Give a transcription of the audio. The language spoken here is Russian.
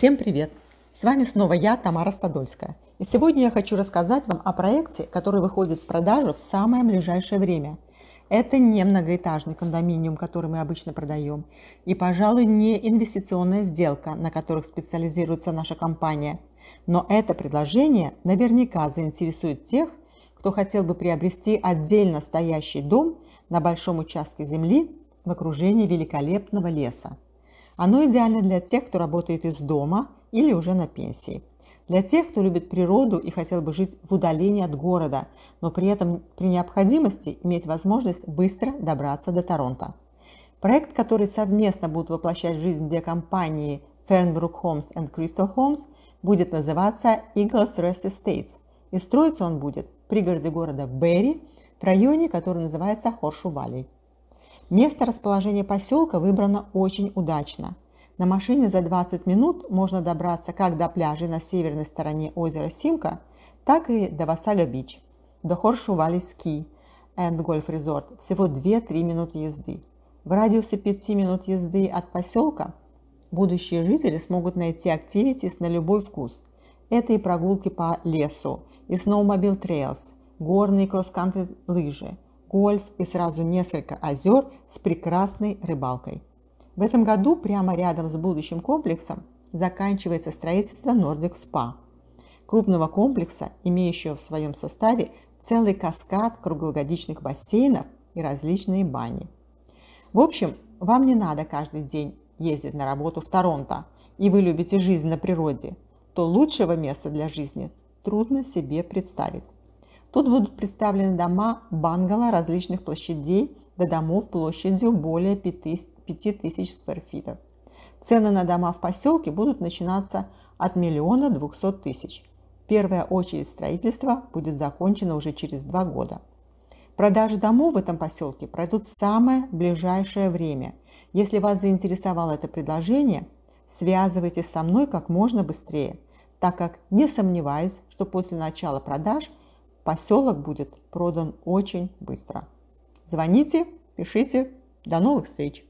Всем привет! С вами снова я, Тамара Стадольская. И сегодня я хочу рассказать вам о проекте, который выходит в продажу в самое ближайшее время. Это не многоэтажный кондоминиум, который мы обычно продаем, и, пожалуй, не инвестиционная сделка, на которых специализируется наша компания. Но это предложение наверняка заинтересует тех, кто хотел бы приобрести отдельно стоящий дом на большом участке земли в окружении великолепного леса. Оно идеально для тех, кто работает из дома или уже на пенсии. Для тех, кто любит природу и хотел бы жить в удалении от города, но при этом при необходимости иметь возможность быстро добраться до Торонто. Проект, который совместно будут воплощать в жизнь две компании Fernbrook Homes и Crystal Homes, будет называться Eagles Rest Estates. И строиться он будет в пригороде города Берри, в районе, который называется Хоршу Валли. Место расположения поселка выбрано очень удачно. На машине за 20 минут можно добраться как до пляжей на северной стороне озера Симка, так и до Васага-Бич, до Хоршували Ски and Golf Resort всего 2-3 минуты езды. В радиусе 5 минут езды от поселка будущие жители смогут найти активитис на любой вкус. Это и прогулки по лесу, и сноубмобил трейлс, горные кросс-кантри лыжи – гольф и сразу несколько озер с прекрасной рыбалкой. В этом году прямо рядом с будущим комплексом заканчивается строительство Nordic Spa, крупного комплекса, имеющего в своем составе целый каскад круглогодичных бассейнов и различные бани. В общем, вам не надо каждый день ездить на работу в Торонто, и вы любите жизнь на природе, то лучшего места для жизни трудно себе представить. Тут будут представлены дома бангала различных площадей до домов площадью более 5000 скверфитов. Цены на дома в поселке будут начинаться от миллиона двухсот тысяч. Первая очередь строительства будет закончена уже через два года. Продажи домов в этом поселке пройдут в самое ближайшее время. Если вас заинтересовало это предложение, связывайтесь со мной как можно быстрее, так как не сомневаюсь, что после начала продаж – поселок будет продан очень быстро. Звоните, пишите. До новых встреч!